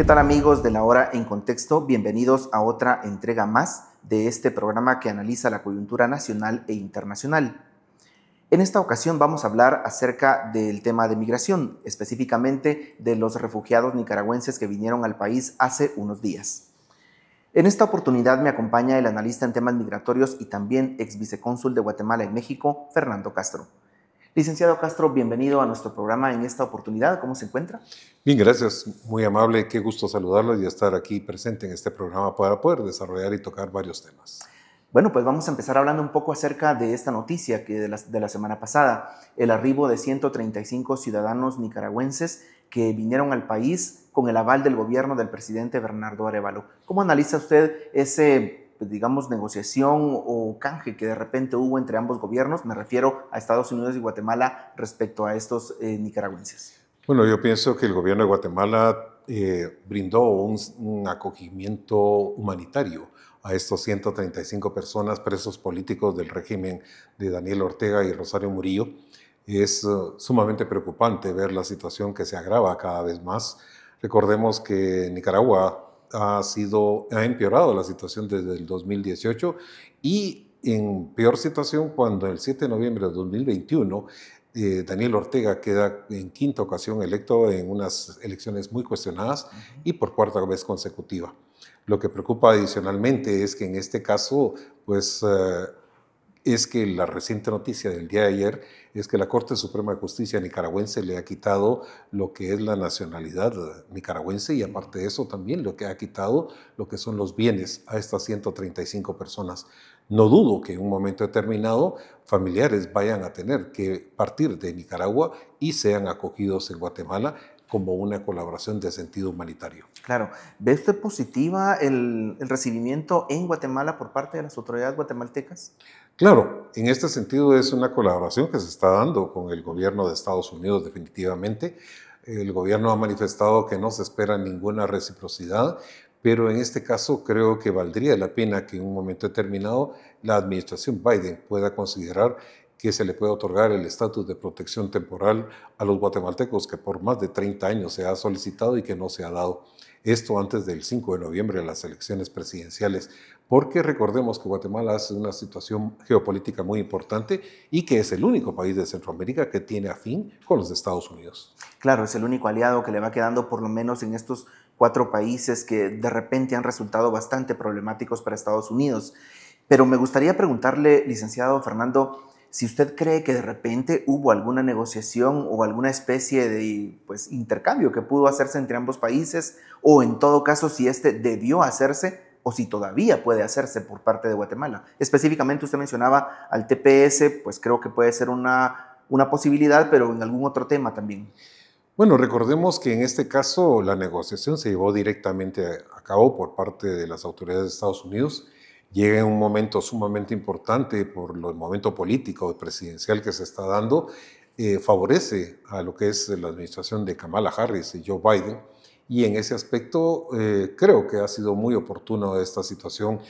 ¿Qué tal amigos de la hora en contexto? Bienvenidos a otra entrega más de este programa que analiza la coyuntura nacional e internacional. En esta ocasión vamos a hablar acerca del tema de migración, específicamente de los refugiados nicaragüenses que vinieron al país hace unos días. En esta oportunidad me acompaña el analista en temas migratorios y también ex vicecónsul de Guatemala en México, Fernando Castro. Licenciado Castro, bienvenido a nuestro programa en esta oportunidad. ¿Cómo se encuentra? Bien, gracias. Muy amable. Qué gusto saludarlo y estar aquí presente en este programa para poder desarrollar y tocar varios temas. Bueno, pues vamos a empezar hablando un poco acerca de esta noticia que de, la, de la semana pasada, el arribo de 135 ciudadanos nicaragüenses que vinieron al país con el aval del gobierno del presidente Bernardo Arevalo. ¿Cómo analiza usted ese digamos, negociación o canje que de repente hubo entre ambos gobiernos? Me refiero a Estados Unidos y Guatemala respecto a estos eh, nicaragüenses. Bueno, yo pienso que el gobierno de Guatemala eh, brindó un, acogimiento humanitario a estos 135 personas presos políticos del régimen de Daniel Ortega y Rosario Murillo. Es eh, sumamente preocupante ver la situación que se agrava cada vez más. Recordemos que Nicaragua ha sido, ha empeorado la situación desde el 2018 y en peor situación cuando el 7 de noviembre de 2021 eh, Daniel Ortega queda en quinta ocasión electo en unas elecciones muy cuestionadas y por cuarta vez consecutiva. Lo que preocupa adicionalmente es que en este caso, pues eh, es que la reciente noticia del día de ayer es que la Corte Suprema de Justicia nicaragüense le ha quitado lo que es la nacionalidad nicaragüense y aparte de eso también lo que ha quitado lo que son los bienes a estas 135 personas. No dudo que en un momento determinado familiares vayan a tener que partir de Nicaragua y sean acogidos en Guatemala como una colaboración de sentido humanitario. Claro. ¿Ve usted positiva el, el recibimiento en Guatemala por parte de las autoridades guatemaltecas? Claro, en este sentido es una colaboración que se está dando con el gobierno de Estados Unidos definitivamente. El gobierno ha manifestado que no se espera ninguna reciprocidad, pero en este caso creo que valdría la pena que en un momento determinado la administración Biden pueda considerar que se le puede otorgar el estatus de protección temporal a los guatemaltecos que por más de 30 años se ha solicitado y que no se ha dado. Esto antes del 5 de noviembre de las elecciones presidenciales, porque recordemos que Guatemala es una situación geopolítica muy importante y que es el único país de Centroamérica que tiene afín con los Estados Unidos. Claro, es el único aliado que le va quedando por lo menos en estos cuatro países que de repente han resultado bastante problemáticos para Estados Unidos. Pero me gustaría preguntarle, licenciado Fernando, si usted cree que de repente hubo alguna negociación o alguna especie de pues, intercambio que pudo hacerse entre ambos países, o en todo caso si este debió hacerse o si todavía puede hacerse por parte de Guatemala. Específicamente usted mencionaba al TPS, pues creo que puede ser una, una posibilidad, pero en algún otro tema también. Bueno, recordemos que en este caso la negociación se llevó directamente a cabo por parte de las autoridades de Estados Unidos llega en un momento sumamente importante por el momento político presidencial que se está dando, eh, favorece a lo que es la administración de Kamala Harris y Joe Biden. Y en ese aspecto eh, creo que ha sido muy oportuno esta situación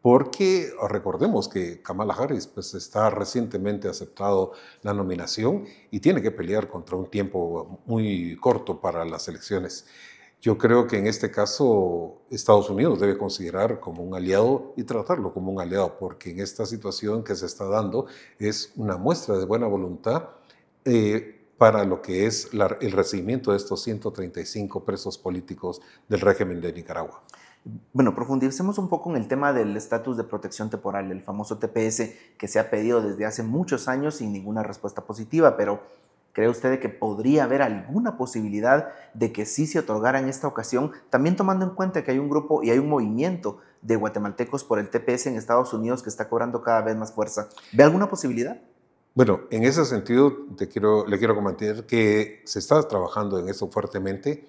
porque recordemos que Kamala Harris pues, está recientemente aceptado la nominación y tiene que pelear contra un tiempo muy corto para las elecciones yo creo que en este caso Estados Unidos debe considerar como un aliado y tratarlo como un aliado, porque en esta situación que se está dando es una muestra de buena voluntad eh, para lo que es el recibimiento de estos 135 presos políticos del régimen de Nicaragua. Bueno, profundicemos un poco en el tema del estatus de protección temporal, el famoso TPS que se ha pedido desde hace muchos años sin ninguna respuesta positiva, pero ¿Cree usted que podría haber alguna posibilidad de que sí se otorgara en esta ocasión, también tomando en cuenta que hay un grupo y hay un movimiento de guatemaltecos por el TPS en Estados Unidos que está cobrando cada vez más fuerza? ¿Ve alguna posibilidad? Bueno, en ese sentido te quiero, le quiero comentar que se está trabajando en eso fuertemente.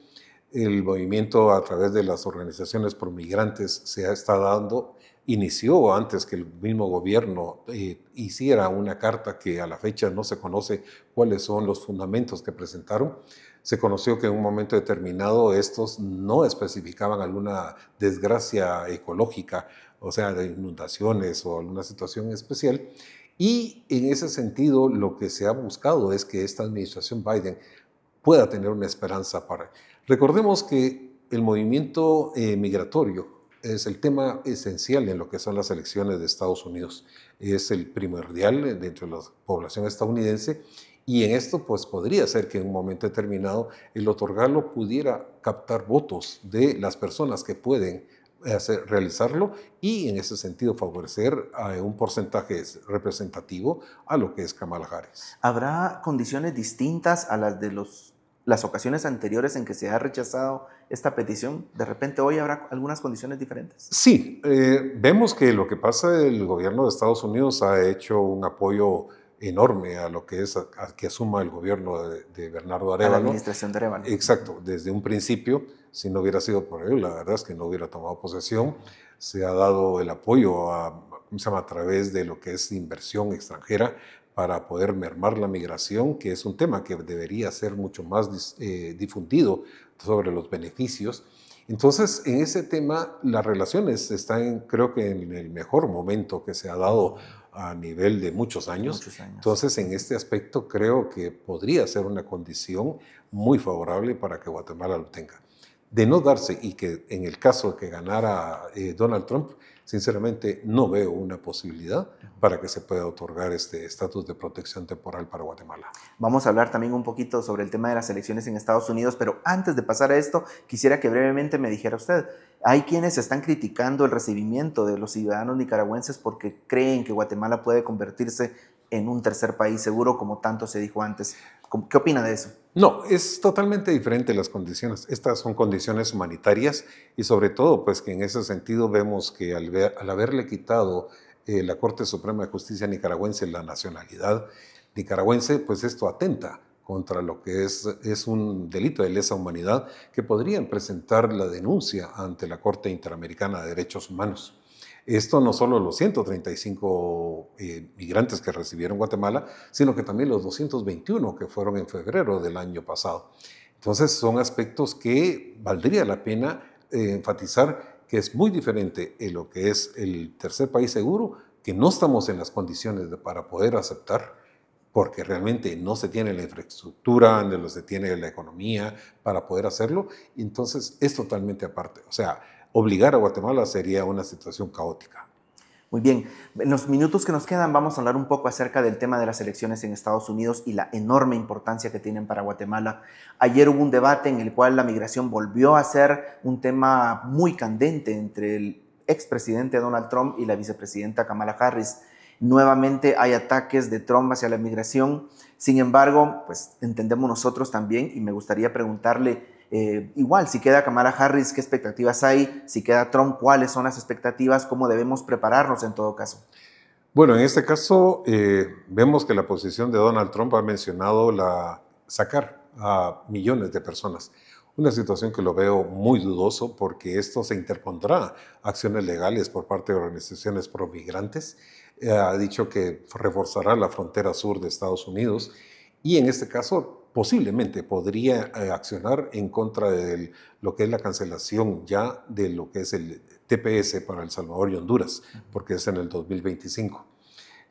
El movimiento a través de las organizaciones por migrantes se está dando inició antes que el mismo gobierno eh, hiciera una carta que a la fecha no se conoce cuáles son los fundamentos que presentaron. Se conoció que en un momento determinado estos no especificaban alguna desgracia ecológica, o sea, de inundaciones o alguna situación especial. Y en ese sentido, lo que se ha buscado es que esta administración Biden pueda tener una esperanza para... Recordemos que el movimiento eh, migratorio es el tema esencial en lo que son las elecciones de Estados Unidos. Es el primordial dentro eh, de la población estadounidense y en esto pues podría ser que en un momento determinado el otorgarlo pudiera captar votos de las personas que pueden eh, hacer, realizarlo y en ese sentido favorecer a un porcentaje representativo a lo que es Kamala Harris. ¿Habrá condiciones distintas a las de los las ocasiones anteriores en que se ha rechazado esta petición, de repente hoy habrá algunas condiciones diferentes. Sí, eh, vemos que lo que pasa, el gobierno de Estados Unidos ha hecho un apoyo enorme a lo que es a, que asuma el gobierno de, Bernardo Arevalo. la administración de Exacto, desde un principio, si no hubiera sido por él, la verdad es que no hubiera tomado posesión. Se ha dado el apoyo a, a través de lo que es inversión extranjera para poder mermar la migración, que es un tema que debería ser mucho más eh, difundido sobre los beneficios. Entonces, en ese tema, las relaciones están, creo que, en el mejor momento que se ha dado a nivel de muchos años. Entonces, en este aspecto, creo que podría ser una condición muy favorable para que Guatemala lo tenga. De no darse, y que en el caso de que ganara eh, Donald Trump, Sinceramente, no veo una posibilidad para que se pueda otorgar este estatus de protección temporal para Guatemala. Vamos a hablar también un poquito sobre el tema de las elecciones en Estados Unidos, pero antes de pasar a esto, quisiera que brevemente me dijera usted, hay quienes están criticando el recibimiento de los ciudadanos nicaragüenses porque creen que Guatemala puede convertirse en un tercer país seguro, como tanto se dijo antes. ¿Qué opina de eso? No, es totalmente diferente las condiciones. Estas son condiciones humanitarias y sobre todo, pues que en ese sentido vemos que al, haberle quitado eh, la Corte Suprema de Justicia nicaragüense la nacionalidad nicaragüense, pues esto atenta contra lo que es, es un delito de lesa humanidad que podrían presentar la denuncia ante la Corte Interamericana de Derechos Humanos. Esto no solo los 135 eh, migrantes que recibieron Guatemala, sino que también los 221 que fueron en febrero del año pasado. Entonces son aspectos que valdría la pena eh, enfatizar que es muy diferente en lo que es el tercer país seguro, que no estamos en las condiciones de, para poder aceptar, porque realmente no se tiene la infraestructura, no se tiene la economía para poder hacerlo, entonces es totalmente aparte. O sea, obligar a Guatemala sería una situación caótica. Muy bien, en los minutos que nos quedan vamos a hablar un poco acerca del tema de las elecciones en Estados Unidos y la enorme importancia que tienen para Guatemala. Ayer hubo un debate en el cual la migración volvió a ser un tema muy candente entre el expresidente Donald Trump y la vicepresidenta Kamala Harris. Nuevamente hay ataques de Trump hacia la migración. Sin embargo, pues entendemos nosotros también y me gustaría preguntarle eh, igual, si queda Kamala Harris, ¿qué expectativas hay? Si queda Trump, ¿cuáles son las expectativas? ¿Cómo debemos prepararnos en todo caso? Bueno, en este caso eh, vemos que la posición de Donald Trump ha mencionado la sacar a millones de personas. Una situación que lo veo muy dudoso porque esto se interpondrá acciones legales por parte de organizaciones pro migrantes. Eh, ha dicho que reforzará la frontera sur de Estados Unidos y en este caso posiblemente podría eh, accionar en contra de lo que es la cancelación ya de lo que es el TPS para El Salvador y Honduras, porque es en el 2025.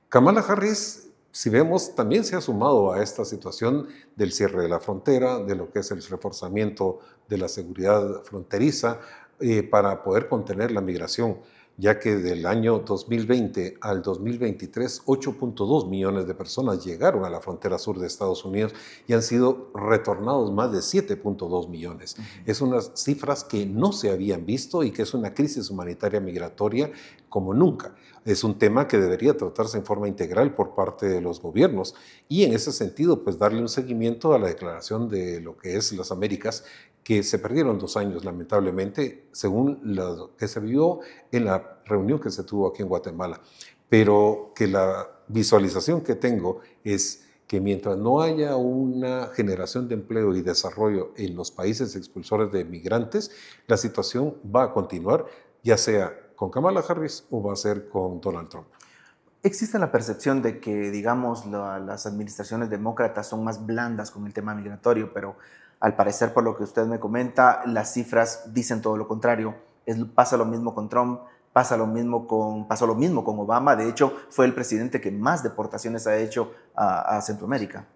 Kamala Harris, si vemos, también se ha sumado a esta situación del cierre de la frontera, de lo que es el reforzamiento de la seguridad fronteriza eh, para poder contener la migración ya que del año 2020 al 2023 8.2 millones de personas llegaron a la frontera sur de Estados Unidos y han sido retornados más de 7.2 millones. Es unas cifras que no se habían visto y que es una crisis humanitaria migratoria como nunca. Es un tema que debería tratarse en forma integral por parte de los gobiernos y en ese sentido pues darle un seguimiento a la declaración de lo que es las Américas que se perdieron dos años, lamentablemente, según lo que se vio en la reunión que se tuvo aquí en Guatemala. Pero que la visualización que tengo es que mientras no haya una generación de empleo y desarrollo en los países expulsores de migrantes, la situación va a continuar, ya sea con Kamala Harris o va a ser con Donald Trump. Existe la percepción de que, digamos, las administraciones demócratas son más blandas con el tema migratorio, pero al parecer, por lo que usted me comenta, las cifras dicen todo lo contrario. pasa lo mismo con Trump, pasa lo mismo con, pasó lo mismo con Obama. De hecho, fue el presidente que más deportaciones ha hecho a, Centroamérica.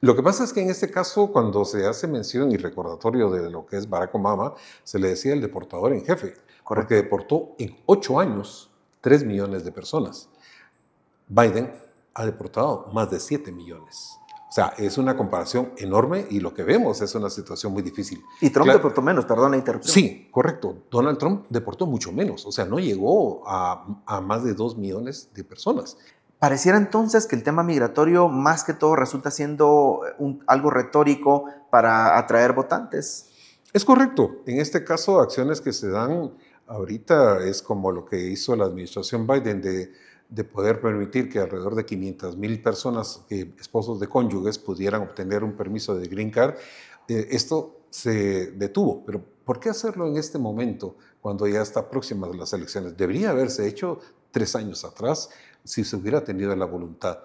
Lo que pasa es que en este caso, cuando se hace mención y recordatorio de lo que es Barack Obama, se le decía el deportador en jefe, Correcto. porque deportó en ocho años 3 millones de personas. Biden ha deportado más de 7 millones. O sea, es una comparación enorme y lo que vemos es una situación muy difícil. Y Trump deportó menos, perdón la interrupción. Sí, correcto. Donald Trump deportó mucho menos, o sea, no llegó a, más de dos millones de personas. Pareciera entonces que el tema migratorio más que todo resulta siendo eh, algo retórico para atraer votantes. Es correcto. En este caso, acciones que se dan ahorita es como lo que hizo la administración Biden de de poder permitir que alrededor de mil personas, eh, esposos de cónyuges, pudieran obtener un permiso de Green Card. Eh, esto se detuvo, pero ¿por qué hacerlo en este momento cuando ya está próxima las elecciones? Debería haberse hecho tres años atrás si se hubiera tenido la voluntad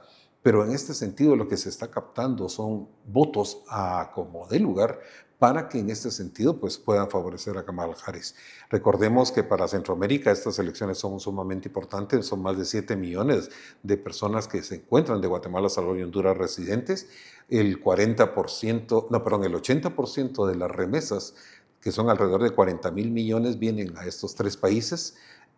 pero en este sentido lo que se está captando son votos a como de lugar para que en este sentido pues, puedan favorecer a Kamala Harris. Recordemos que para Centroamérica estas elecciones son sumamente importantes, son más de 7 millones de personas que se encuentran de Guatemala, Salvador y Honduras residentes, el 40%, no, perdón, el 80% de las remesas que son alrededor de 40 mil millones, vienen a estos tres países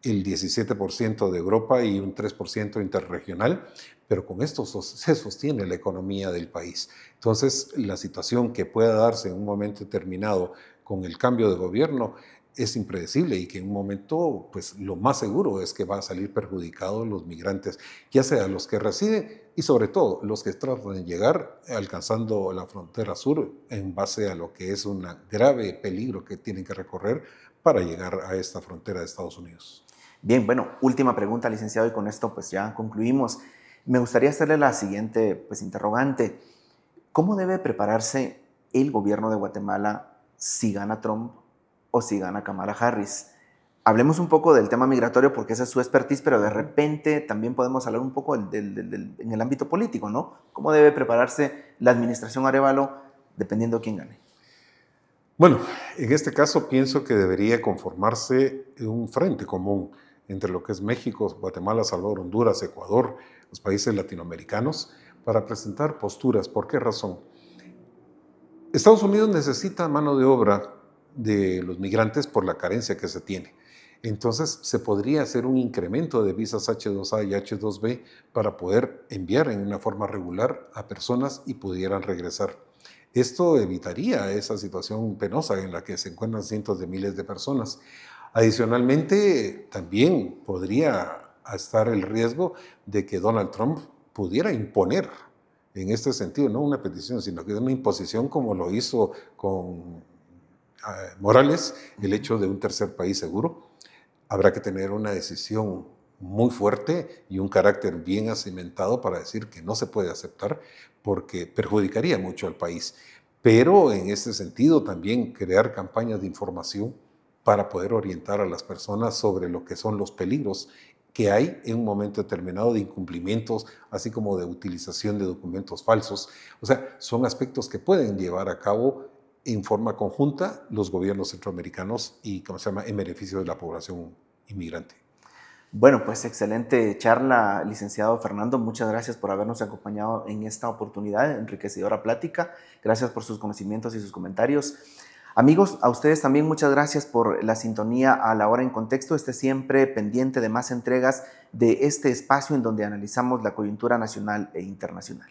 el 17% de Europa y un 3% interregional, pero con esto se sostiene la economía del país. Entonces, la situación que pueda darse en un momento determinado con el cambio de gobierno es impredecible y que en un momento, pues lo más seguro es que va a salir perjudicados los migrantes, ya sea los que residen y sobre todo los que tratan de llegar alcanzando la frontera sur en base a lo que es un grave peligro que tienen que recorrer para llegar a esta frontera de Estados Unidos. Bien, bueno, última pregunta, licenciado, y con esto pues ya concluimos. Me gustaría hacerle la siguiente pues, interrogante. ¿Cómo debe prepararse el gobierno de Guatemala si gana Trump o si gana Kamala Harris? Hablemos un poco del tema migratorio porque esa es su expertise, pero de repente también podemos hablar un poco en el ámbito político, ¿no? ¿Cómo debe prepararse la administración Arevalo dependiendo de quién gane? Bueno, en este caso pienso que debería conformarse un frente común entre lo que es México, Guatemala, Salvador, Honduras, Ecuador, los países latinoamericanos, para presentar posturas. ¿Por qué razón? Estados Unidos necesita mano de obra de los migrantes por la carencia que se tiene. Entonces se podría hacer un incremento de visas H2A y H2B para poder enviar en una forma regular a personas y pudieran regresar. Esto evitaría esa situación penosa en la que se encuentran cientos de miles de personas. Adicionalmente, también podría estar el riesgo de que Donald Trump pudiera imponer en este sentido, no una petición, sino que una imposición como lo hizo con ah, Morales, el hecho de un tercer país seguro. Habrá que tener una decisión muy fuerte y un carácter bien asimentado para decir que no se puede aceptar porque perjudicaría mucho al país. Pero en este sentido también crear campañas de información para poder orientar a las personas sobre lo que son los peligros que hay en un momento determinado de incumplimientos, así como de utilización de documentos falsos. O sea, son aspectos que pueden llevar a cabo en forma conjunta los gobiernos centroamericanos y, ¿cómo se llama?, en beneficio de la población inmigrante. Bueno, pues excelente charla, licenciado Fernando. Muchas gracias por habernos acompañado en esta oportunidad, enriquecedora plática. Gracias por sus conocimientos y sus comentarios. Amigos, a ustedes también muchas gracias por la sintonía a la hora en contexto. Esté siempre pendiente de más entregas de este espacio en donde analizamos la coyuntura nacional e internacional.